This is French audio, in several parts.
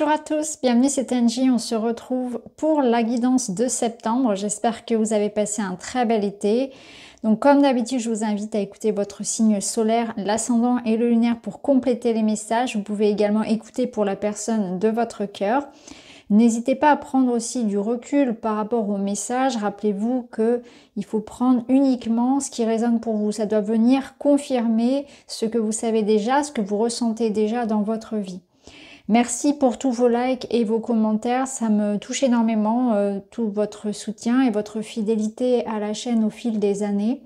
Bonjour à tous, bienvenue c'est Angie, on se retrouve pour la guidance de septembre. J'espère que vous avez passé un très bel été. Donc comme d'habitude, je vous invite à écouter votre signe solaire, l'ascendant et le lunaire pour compléter les messages. Vous pouvez également écouter pour la personne de votre cœur. N'hésitez pas à prendre aussi du recul par rapport aux messages. Rappelez-vous qu'il faut prendre uniquement ce qui résonne pour vous. Ça doit venir confirmer ce que vous savez déjà, ce que vous ressentez déjà dans votre vie. Merci pour tous vos likes et vos commentaires, ça me touche énormément, euh, tout votre soutien et votre fidélité à la chaîne au fil des années.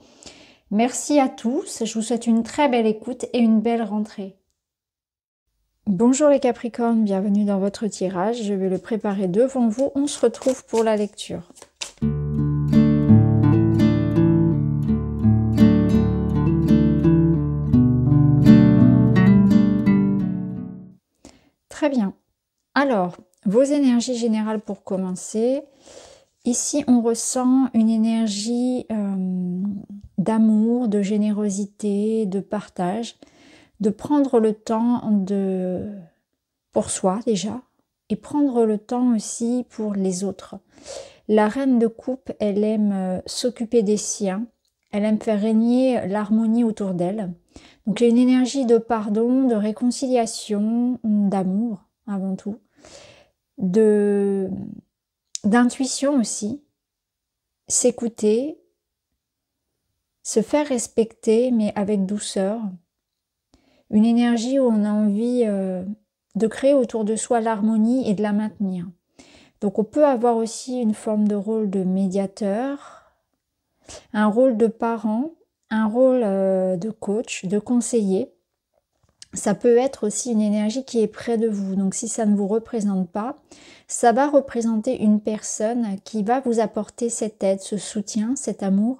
Merci à tous, je vous souhaite une très belle écoute et une belle rentrée. Bonjour les Capricornes, bienvenue dans votre tirage, je vais le préparer devant vous, on se retrouve pour la lecture. Très bien. Alors, vos énergies générales pour commencer. Ici, on ressent une énergie euh, d'amour, de générosité, de partage, de prendre le temps de... pour soi déjà, et prendre le temps aussi pour les autres. La reine de coupe, elle aime euh, s'occuper des siens, elle aime faire régner l'harmonie autour d'elle. Donc il y a une énergie de pardon, de réconciliation, d'amour avant tout, de d'intuition aussi, s'écouter, se faire respecter mais avec douceur, une énergie où on a envie euh, de créer autour de soi l'harmonie et de la maintenir. Donc on peut avoir aussi une forme de rôle de médiateur, un rôle de parent un rôle euh, de coach, de conseiller. Ça peut être aussi une énergie qui est près de vous. Donc si ça ne vous représente pas, ça va représenter une personne qui va vous apporter cette aide, ce soutien, cet amour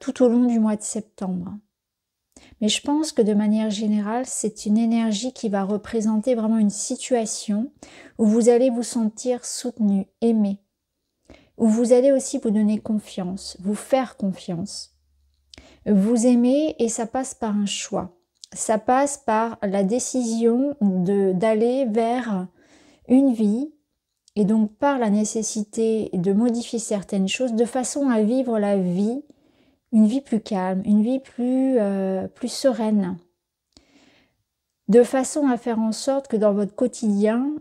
tout au long du mois de septembre. Mais je pense que de manière générale, c'est une énergie qui va représenter vraiment une situation où vous allez vous sentir soutenu, aimé, où vous allez aussi vous donner confiance, vous faire confiance vous aimez et ça passe par un choix. Ça passe par la décision d'aller vers une vie et donc par la nécessité de modifier certaines choses de façon à vivre la vie, une vie plus calme, une vie plus, euh, plus sereine. De façon à faire en sorte que dans votre quotidien,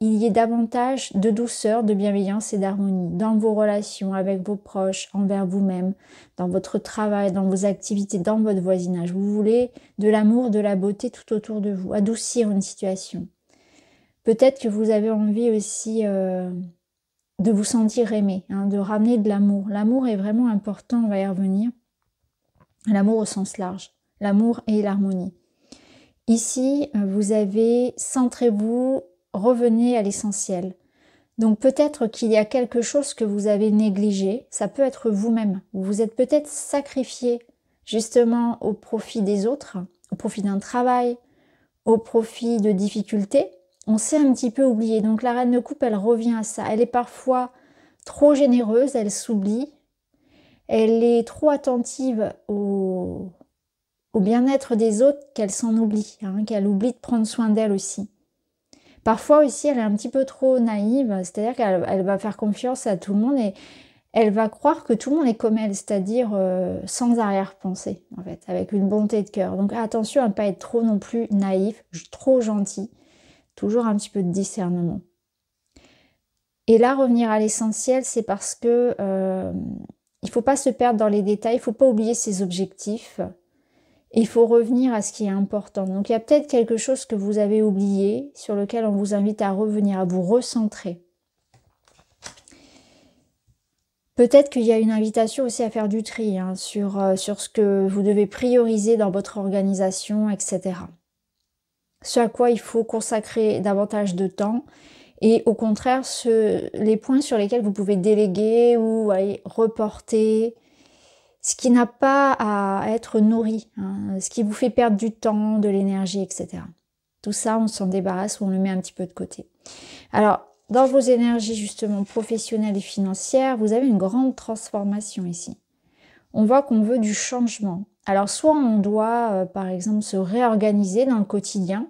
il y ait davantage de douceur, de bienveillance et d'harmonie dans vos relations avec vos proches, envers vous-même, dans votre travail, dans vos activités, dans votre voisinage. Vous voulez de l'amour, de la beauté tout autour de vous, adoucir une situation. Peut-être que vous avez envie aussi euh, de vous sentir aimé, hein, de ramener de l'amour. L'amour est vraiment important, on va y revenir. L'amour au sens large, l'amour et l'harmonie. Ici, euh, vous avez, centrez-vous revenez à l'essentiel. Donc peut-être qu'il y a quelque chose que vous avez négligé, ça peut être vous-même. Vous vous êtes peut-être sacrifié justement au profit des autres, au profit d'un travail, au profit de difficultés. On s'est un petit peu oublié. Donc la reine de coupe, elle revient à ça. Elle est parfois trop généreuse, elle s'oublie. Elle est trop attentive au, bien-être des autres qu'elle s'en oublie, hein, qu'elle oublie de prendre soin d'elle aussi. Parfois aussi, elle est un petit peu trop naïve, c'est-à-dire qu'elle va faire confiance à tout le monde et elle va croire que tout le monde est comme elle, c'est-à-dire euh, sans arrière-pensée, en fait, avec une bonté de cœur. Donc attention à ne pas être trop non plus naïf, trop gentil, toujours un petit peu de discernement. Et là, revenir à l'essentiel, c'est parce que euh, il ne faut pas se perdre dans les détails, il ne faut pas oublier ses objectifs, il faut revenir à ce qui est important. Donc il y a peut-être quelque chose que vous avez oublié, sur lequel on vous invite à revenir, à vous recentrer. Peut-être qu'il y a une invitation aussi à faire du tri hein, sur, euh, sur ce que vous devez prioriser dans votre organisation, etc. Ce à quoi il faut consacrer davantage de temps et au contraire les points sur lesquels vous pouvez déléguer ou reporter ce qui n'a pas à être nourri, hein, ce qui vous fait perdre du temps, de l'énergie, etc. Tout ça, on s'en débarrasse ou on le met un petit peu de côté. Alors, dans vos énergies justement professionnelles et financières, vous avez une grande transformation ici. On voit qu'on veut du changement. Alors soit on doit euh, par exemple se réorganiser dans le quotidien,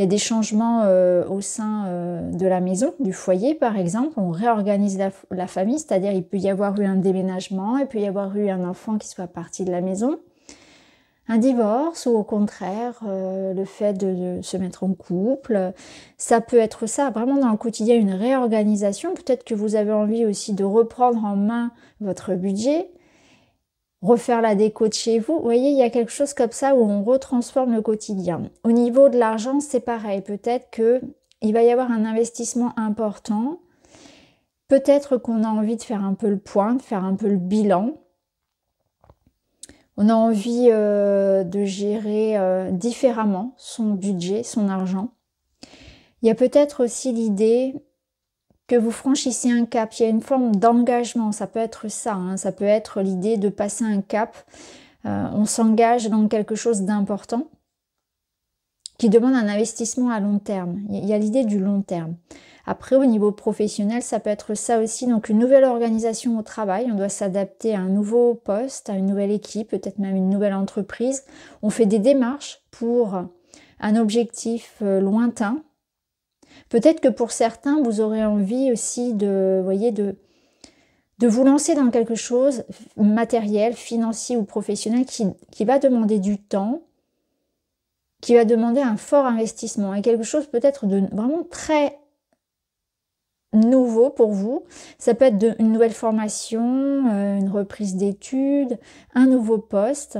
il y a des changements euh, au sein euh, de la maison, du foyer par exemple. On réorganise la, famille, c'est-à-dire il peut y avoir eu un déménagement, il peut y avoir eu un enfant qui soit parti de la maison, un divorce ou au contraire euh, le fait de, de, se mettre en couple. Ça peut être ça, vraiment dans le quotidien, une réorganisation. Peut-être que vous avez envie aussi de reprendre en main votre budget refaire la déco de chez vous. Vous voyez, il y a quelque chose comme ça où on retransforme le quotidien. Au niveau de l'argent, c'est pareil. Peut-être qu'il va y avoir un investissement important. Peut-être qu'on a envie de faire un peu le point, de faire un peu le bilan. On a envie euh, de gérer euh, différemment son budget, son argent. Il y a peut-être aussi l'idée que vous franchissez un cap. Il y a une forme d'engagement, ça peut être ça, hein. ça peut être l'idée de passer un cap. Euh, on s'engage dans quelque chose d'important qui demande un investissement à long terme. Il y a l'idée du long terme. Après, au niveau professionnel, ça peut être ça aussi. Donc, une nouvelle organisation au travail, on doit s'adapter à un nouveau poste, à une nouvelle équipe, peut-être même une nouvelle entreprise. On fait des démarches pour un objectif euh, lointain, Peut-être que pour certains, vous aurez envie aussi de, voyez, de, de vous lancer dans quelque chose matériel, financier ou professionnel qui, va demander du temps, qui va demander un fort investissement et quelque chose peut-être de vraiment très nouveau pour vous. Ça peut être une nouvelle formation, euh, une reprise d'études, un nouveau poste.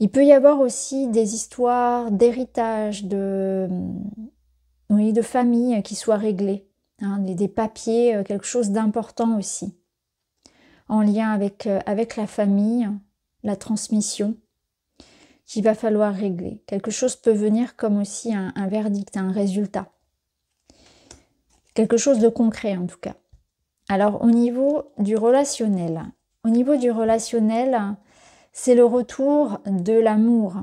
Il peut y avoir aussi des histoires d'héritage, de, oui, de famille euh, qui soit réglée, hein, des, papiers, euh, quelque chose d'important aussi, en lien euh, avec, la famille, la transmission qu'il va falloir régler. Quelque chose peut venir comme aussi un, un verdict, un résultat. Quelque chose de concret en tout cas. Alors au niveau du relationnel, au niveau du relationnel, c'est le retour de l'amour,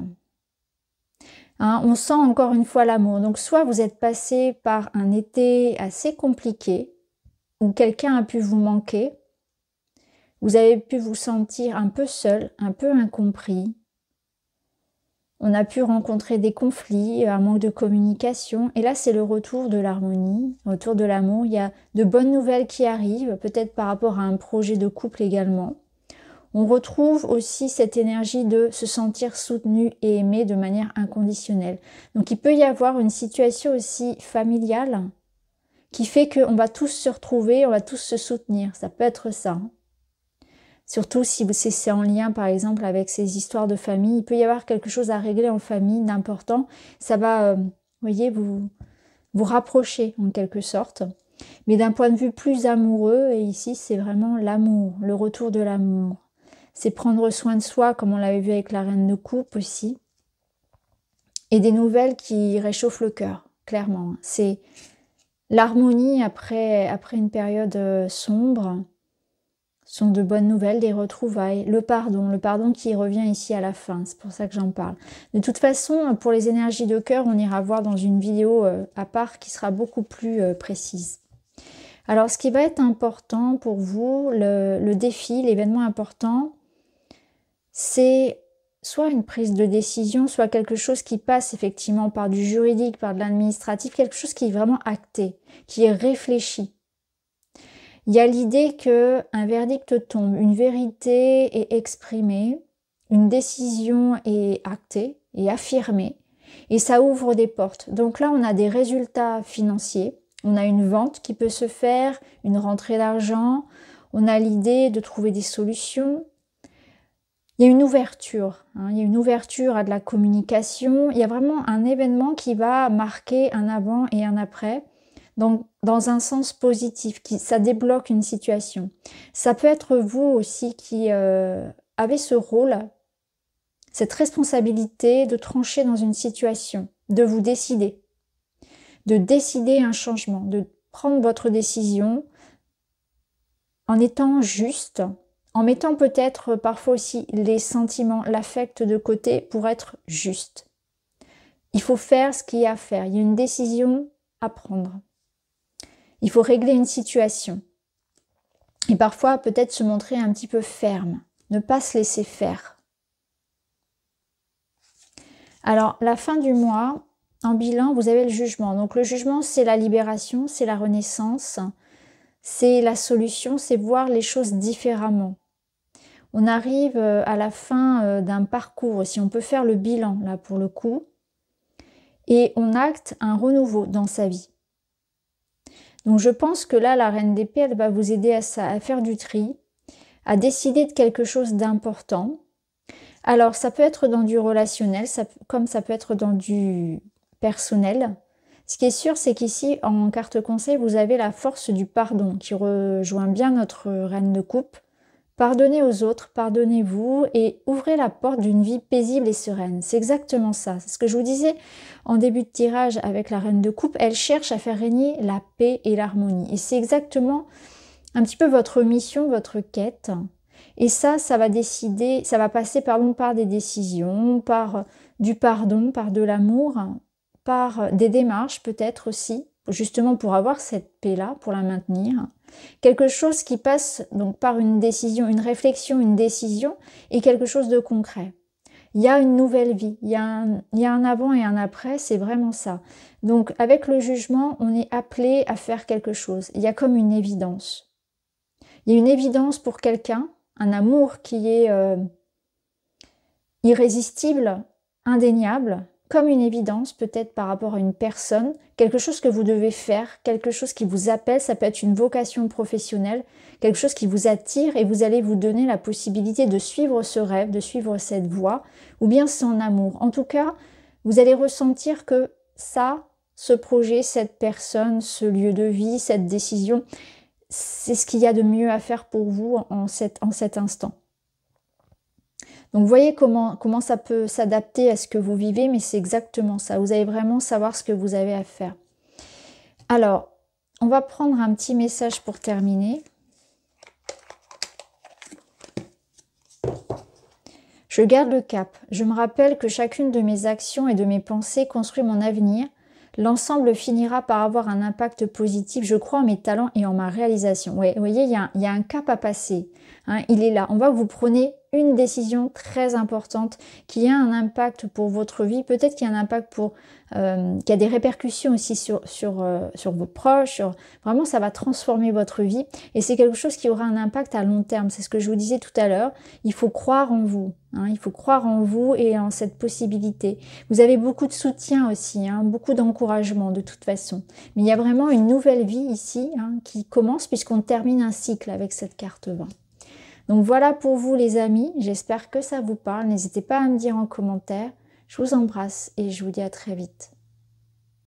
Hein, on sent encore une fois l'amour. Donc soit vous êtes passé par un été assez compliqué, où quelqu'un a pu vous manquer, vous avez pu vous sentir un peu seul, un peu incompris. On a pu rencontrer des conflits, euh, un manque de communication. Et là, c'est le retour de l'harmonie, retour de l'amour. Il y a de bonnes nouvelles qui arrivent, peut-être par rapport à un projet de couple également. On retrouve aussi cette énergie de se sentir soutenu et aimé de manière inconditionnelle. Donc il peut y avoir une situation aussi familiale qui fait qu'on va tous se retrouver, on va tous se soutenir. Ça peut être ça. Hein. Surtout si c'est en lien par exemple avec ces histoires de famille. Il peut y avoir quelque chose à régler en famille d'important. Ça va, euh, voyez, vous vous rapprocher en quelque sorte. Mais d'un point de vue plus amoureux, et ici c'est vraiment l'amour, le retour de l'amour c'est prendre soin de soi, comme on l'avait vu avec la reine de coupe aussi. Et des nouvelles qui réchauffent le cœur, clairement. C'est l'harmonie après, après une période euh, sombre Ce sont de bonnes nouvelles, des retrouvailles, le pardon, le pardon qui revient ici à la fin, c'est pour ça que j'en parle. De toute façon, pour les énergies de cœur, on ira voir dans une vidéo euh, à part qui sera beaucoup plus euh, précise. Alors ce qui va être important pour vous, le défi, l'événement important, c'est soit une prise de décision, soit quelque chose qui passe effectivement par du juridique, par de l'administratif, quelque chose qui est vraiment acté, qui est réfléchi. Il y a l'idée que un verdict tombe, une vérité est exprimée, une décision est actée et affirmée, et ça ouvre des portes. Donc là, on a des résultats financiers, on a une vente qui peut se faire, une rentrée d'argent, on a l'idée de trouver des solutions, il y a une ouverture, hein. il y a une ouverture à de la communication, il y a vraiment un événement qui va marquer un avant et un après, donc dans un sens positif, qui, ça débloque une situation. Ça peut être vous aussi qui euh, avez ce rôle, cette responsabilité de trancher dans une situation, de vous décider, de décider un changement, de prendre votre décision en étant juste, en mettant peut-être parfois aussi les sentiments, l'affect de côté pour être juste. Il faut faire ce qu'il y a à faire. Il y a une décision à prendre. Il faut régler une situation. Et parfois, peut-être se montrer un petit peu ferme. Ne pas se laisser faire. Alors, la fin du mois, en bilan, vous avez le jugement. Donc, le jugement, c'est la libération, c'est la renaissance, c'est la solution, c'est voir les choses différemment. On arrive euh, à la fin euh, d'un parcours, si on peut faire le bilan là pour le coup, et on acte un renouveau dans sa vie. Donc je pense que là, la reine d'épée, elle va vous aider à, ça, à faire du tri, à décider de quelque chose d'important. Alors ça peut être dans du relationnel, comme ça peut être dans du personnel. Ce qui est sûr, c'est qu'ici, en carte conseil, vous avez la force du pardon qui rejoint bien notre reine de coupe. Pardonnez aux autres, pardonnez-vous et ouvrez la porte d'une vie paisible et sereine. C'est exactement ça. C'est ce que je vous disais en début de tirage avec la reine de coupe. Elle cherche à faire régner la paix et l'harmonie. Et c'est exactement un petit peu votre mission, votre quête. Et ça, ça va décider, ça va passer par des décisions, par du pardon, par de l'amour, par des démarches peut-être aussi, justement pour avoir cette paix-là, pour la maintenir. Quelque chose qui passe donc par une décision, une réflexion, une décision et quelque chose de concret. Il y a une nouvelle vie, il y a un, avant et un après, c'est vraiment ça. Donc avec le jugement, on est appelé à faire quelque chose. Il y a comme une évidence. Il y a une évidence pour quelqu'un, un amour qui est euh, irrésistible, indéniable, comme une évidence, peut-être par rapport à une personne, quelque chose que vous devez faire, quelque chose qui vous appelle, ça peut être une vocation professionnelle, quelque chose qui vous attire et vous allez vous donner la possibilité de suivre ce rêve, de suivre cette voie, ou bien son amour. En tout cas, vous allez ressentir que ça, ce projet, cette personne, ce lieu de vie, cette décision, c'est ce qu'il y a de mieux à faire pour vous en cet, en cet instant. Donc vous voyez comment, comment ça peut s'adapter à ce que vous vivez, mais c'est exactement ça. Vous allez vraiment savoir ce que vous avez à faire. Alors, on va prendre un petit message pour terminer. Je garde le cap. Je me rappelle que chacune de mes actions et de mes pensées construit mon avenir. L'ensemble finira par avoir un impact positif. Je crois en mes talents et en ma réalisation. vous voyez, il y a un cap à passer. Hein, il est là. On va vous prenez une décision très importante qui a un impact pour votre vie, peut-être y a un impact pour, euh, qui a des répercussions aussi sur sur euh, sur vos proches. Vraiment, ça va transformer votre vie et c'est quelque chose qui aura un impact à long terme. C'est ce que je vous disais tout à l'heure. Il faut croire en vous. Hein. il faut croire en vous et en cette possibilité. Vous avez beaucoup de soutien aussi, hein, beaucoup d'encouragement de toute façon. Mais il y a vraiment une nouvelle vie ici hein, qui commence puisqu'on termine un cycle avec cette carte 20. Donc voilà pour vous les amis, j'espère que ça vous parle. N'hésitez pas à me dire en commentaire. Je vous embrasse et je vous dis à très vite.